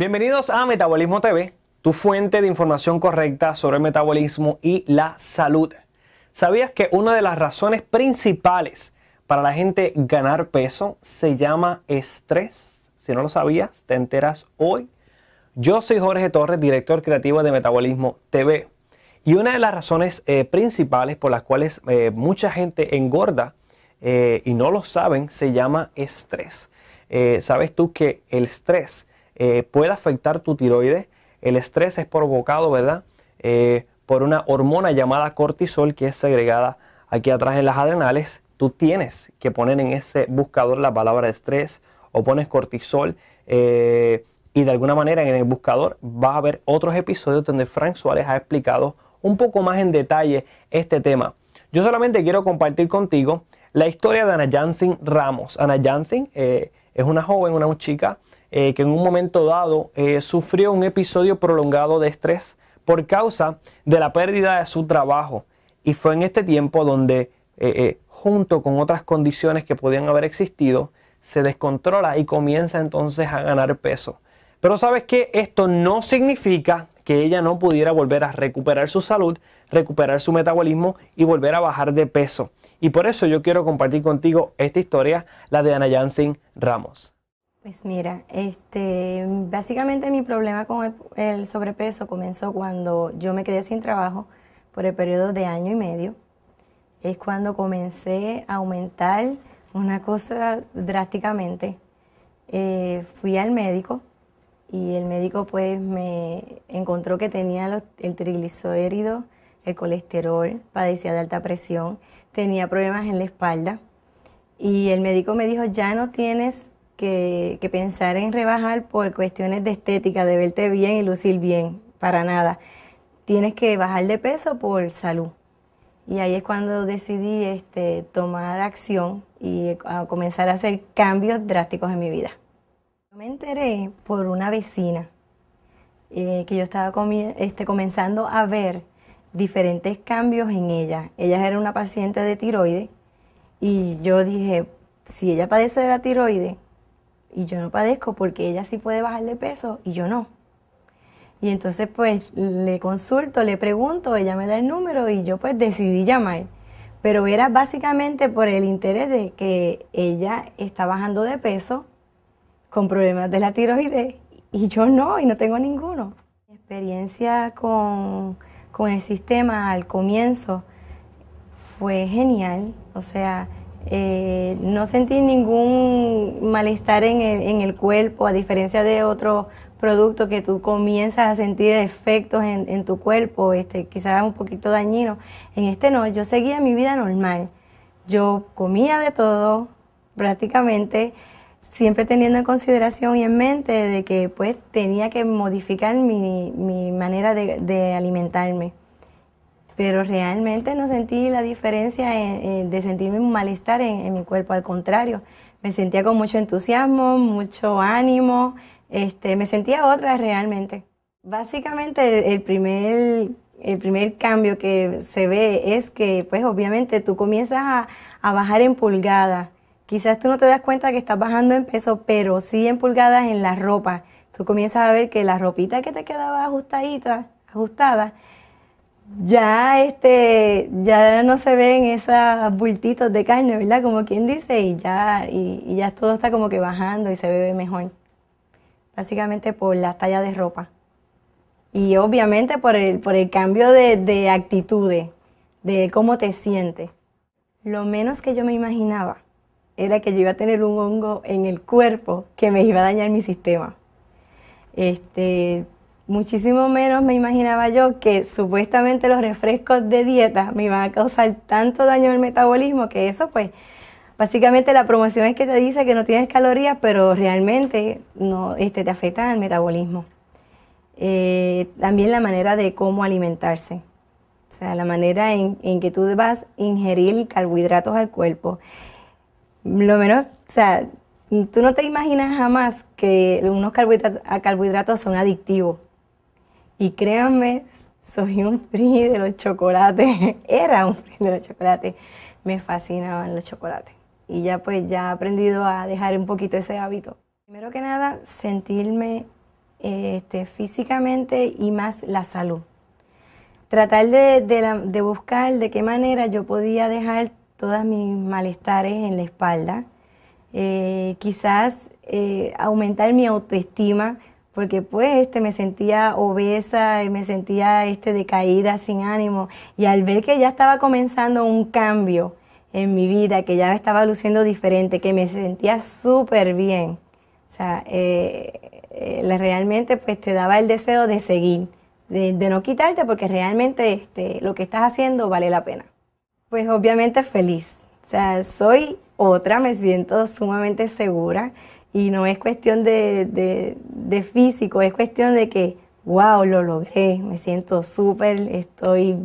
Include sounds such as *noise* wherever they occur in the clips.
Bienvenidos a Metabolismo TV, tu fuente de información correcta sobre el metabolismo y la salud. ¿Sabías que una de las razones principales para la gente ganar peso se llama estrés? Si no lo sabías, te enteras hoy. Yo soy Jorge Torres, director creativo de Metabolismo TV. Y una de las razones eh, principales por las cuales eh, mucha gente engorda eh, y no lo saben se llama estrés. ¿Sabes tú que el estrés eh, puede afectar tu tiroides. El estrés es provocado, ¿verdad? Eh, por una hormona llamada cortisol que es segregada aquí atrás en las adrenales. Tú tienes que poner en ese buscador la palabra estrés o pones cortisol eh, y de alguna manera en el buscador vas a ver otros episodios donde Frank Suárez ha explicado un poco más en detalle este tema. Yo solamente quiero compartir contigo la historia de Ana Jansen Ramos. Ana Jansen es una joven, una chica eh, que en un momento dado eh, sufrió un episodio prolongado de estrés por causa de la pérdida de su trabajo. Y fue en este tiempo donde, eh, junto con otras condiciones que podían haber existido, se descontrola y comienza entonces a ganar peso. Pero sabes que esto no significa que ella no pudiera volver a recuperar su salud, recuperar su metabolismo y volver a bajar de peso. Y por eso yo quiero compartir contigo esta historia, la de Ana Jansen Ramos. Pues mira, este, básicamente mi problema con el, sobrepeso comenzó cuando yo me quedé sin trabajo por el periodo de año y medio. Es cuando comencé a aumentar una cosa drásticamente. Eh, fui al médico y el médico pues me encontró que tenía el triglicérido, el colesterol, padecía de alta presión, tenía problemas en la espalda y el médico me dijo ya no tienes que, pensar en rebajar por cuestiones de estética, de verte bien y lucir bien, para nada. Tienes que bajar de peso por salud. Y ahí es cuando decidí este, tomar acción y comenzar a hacer cambios drásticos en mi vida. Me enteré por una vecina eh, que yo estaba este, comenzando a ver diferentes cambios en ella. Ella era una paciente de tiroides y yo dije, si ella padece de la tiroides, y yo no padezco porque ella sí puede bajar de peso y yo no. Y entonces pues le consulto, le pregunto, ella me da el número y yo pues decidí llamar. Pero era básicamente por el interés de que ella está bajando de peso con problemas de la tiroides y yo no, y no tengo ninguno. Mi experiencia con, con el sistema al comienzo fue genial, o sea, eh, no sentí ningún malestar en el, cuerpo, a diferencia de otros productos que tú comienzas a sentir efectos en, tu cuerpo, este, quizás un poquito dañino. En este no, yo seguía mi vida normal. Yo comía de todo, prácticamente, siempre teniendo en consideración y en mente de que pues tenía que modificar mi, manera de alimentarme pero realmente no sentí la diferencia de sentirme un malestar en, mi cuerpo, al contrario, me sentía con mucho entusiasmo, mucho ánimo, este, me sentía otra realmente. Básicamente el, primer cambio que se ve es que, pues obviamente, tú comienzas a, a, bajar en pulgadas. Quizás tú no te das cuenta que estás bajando en peso, pero sí en pulgadas en la ropa. Tú comienzas a ver que la ropita que te quedaba ajustadita, ajustada, ya este ya no se ven esos bultitos de carne, ¿verdad? Como quien dice, y ya, y, ya todo está como que bajando y se ve mejor. Básicamente por la talla de ropa. Y obviamente por el, por el cambio de, de actitudes, de cómo te sientes. Lo menos que yo me imaginaba era que yo iba a tener un hongo en el cuerpo que me iba a dañar mi sistema. Este, Muchísimo menos me imaginaba yo que supuestamente los refrescos de dieta me iban a causar tanto daño al metabolismo que eso pues básicamente la promoción es que te dice que no tienes calorías, pero realmente no este, te afecta al metabolismo. Eh, también la manera de cómo alimentarse. O sea, la manera en, que tú vas a ingerir carbohidratos al cuerpo. Lo menos, o sea, tú no te imaginas jamás que unos carbohidratos son adictivos. Y créanme, soy un free de los chocolates. *laughs* Era un free de los chocolates. Me fascinaban los chocolates. Y ya pues ya he aprendido a dejar un poquito ese hábito. Primero que nada, sentirme este, físicamente y más la salud. Tratar de, buscar de qué manera yo podía dejar todos mis malestares en la espalda. Eh, quizás eh, aumentar mi autoestima, porque pues este, me sentía obesa y me sentía este, decaída, sin ánimo. Y al ver que ya estaba comenzando un cambio en mi vida, que ya estaba luciendo diferente, que me sentía súper bien, o sea, eh, eh, realmente pues te daba el deseo de seguir, de, no quitarte porque realmente este, lo que estás haciendo vale la pena. Pues obviamente feliz, o sea, soy otra, me siento sumamente segura. Y no es cuestión de, físico, es cuestión de que, wow, lo logré, me siento súper, estoy,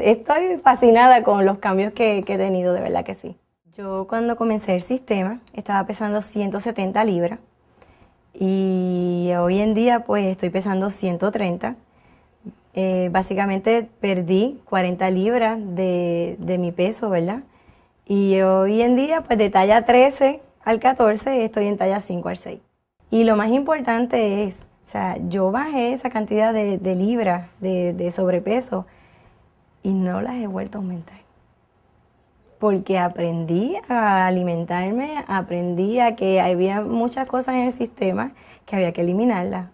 estoy fascinada con los cambios que, he tenido, de verdad que sí. Yo cuando comencé el sistema estaba pesando 170 libras y hoy en día pues estoy pesando 130. Eh, básicamente perdí 40 libras de, de, mi peso, ¿verdad? Y hoy en día pues de talla 13 al 14, estoy en talla 5 al 6. Y lo más importante es, o sea, yo bajé esa cantidad de, libras de, sobrepeso y no las he vuelto a aumentar. Porque aprendí a alimentarme, aprendí a que había muchas cosas en el sistema que había que eliminarlas.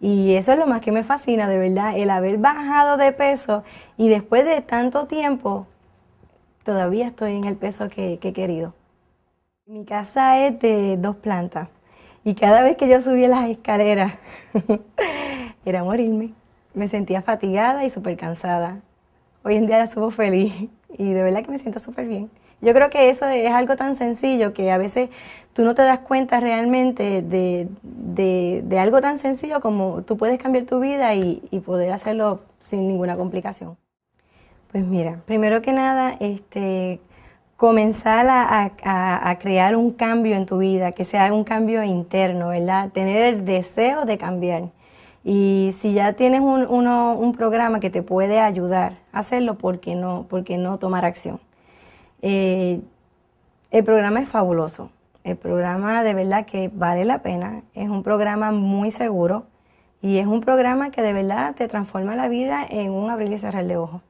Y eso es lo más que me fascina, de verdad, el haber bajado de peso y después de tanto tiempo, todavía estoy en el peso que he querido. Mi casa es de dos plantas y cada vez que yo subía las escaleras *laughs* era morirme. Me sentía fatigada y súper cansada. Hoy en día la subo feliz *laughs* y de verdad que me siento súper bien. Yo creo que eso es algo tan sencillo que a veces tú no te das cuenta realmente de, algo tan sencillo como tú puedes cambiar tu vida y, y, poder hacerlo sin ninguna complicación. Pues mira, primero que nada, este, comenzar a, crear un cambio en tu vida, que sea un cambio interno, ¿verdad? Tener el deseo de cambiar. Y si ya tienes un, programa que te puede ayudar a hacerlo, ¿por qué no, no tomar acción? Eh, el programa es fabuloso. El programa de verdad que vale la pena. Es un programa muy seguro y es un programa que de verdad te transforma la vida en un abrir y cerrar de ojos.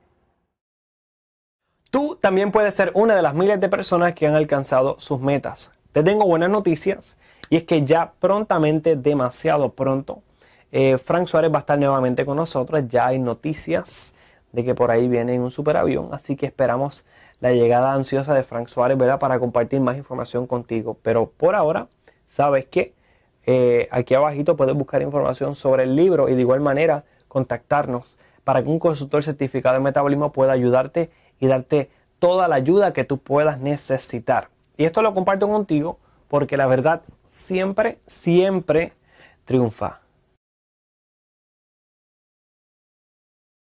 Tú también puedes ser una de las miles de personas que han alcanzado sus metas. Te tengo buenas noticias y es que ya prontamente, demasiado pronto, eh, Frank Suárez va a estar nuevamente con nosotros. Ya hay noticias de que por ahí viene un superavión, así que esperamos la llegada ansiosa de Frank Suárez, ¿verdad? Para compartir más información contigo. Pero por ahora, sabes que eh, aquí abajito puedes buscar información sobre el libro y de igual manera contactarnos para que un consultor certificado de metabolismo pueda ayudarte y darte toda la ayuda que tú puedas necesitar. Y esto lo comparto contigo porque la verdad siempre, siempre triunfa.